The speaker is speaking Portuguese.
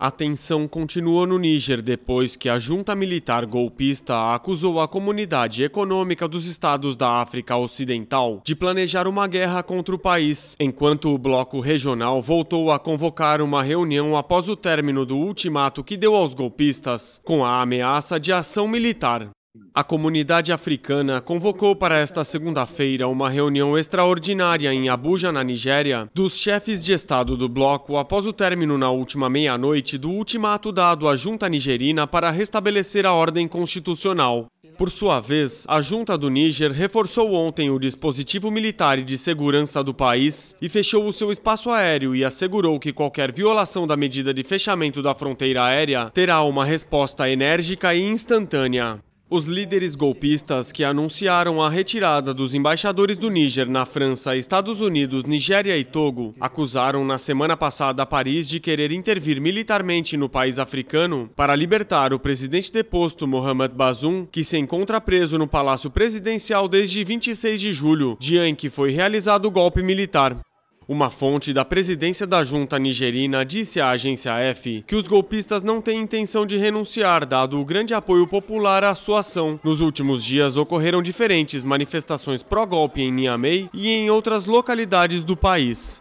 A tensão continuou no Níger depois que a junta militar golpista acusou a comunidade econômica dos estados da África Ocidental de planejar uma guerra contra o país, enquanto o bloco regional voltou a convocar uma reunião após o término do ultimato que deu aos golpistas, com a ameaça de ação militar. A comunidade africana convocou para esta segunda-feira uma reunião extraordinária em Abuja, na Nigéria, dos chefes de Estado do bloco após o término na última meia-noite do ultimato dado à junta nigerina para restabelecer a ordem constitucional. Por sua vez, a junta do Níger reforçou ontem o dispositivo militar e de segurança do país e fechou o seu espaço aéreo e assegurou que qualquer violação da medida de fechamento da fronteira aérea terá uma resposta enérgica e instantânea. Os líderes golpistas que anunciaram a retirada dos embaixadores do Níger na França, Estados Unidos, Nigéria e Togo acusaram na semana passada Paris de querer intervir militarmente no país africano para libertar o presidente deposto Mohamed Bazoum, que se encontra preso no Palácio Presidencial desde 26 de julho, dia em que foi realizado o golpe militar. Uma fonte da presidência da junta nigerina disse à agência F que os golpistas não têm intenção de renunciar, dado o grande apoio popular à sua ação. Nos últimos dias ocorreram diferentes manifestações pró-golpe em Niamey e em outras localidades do país.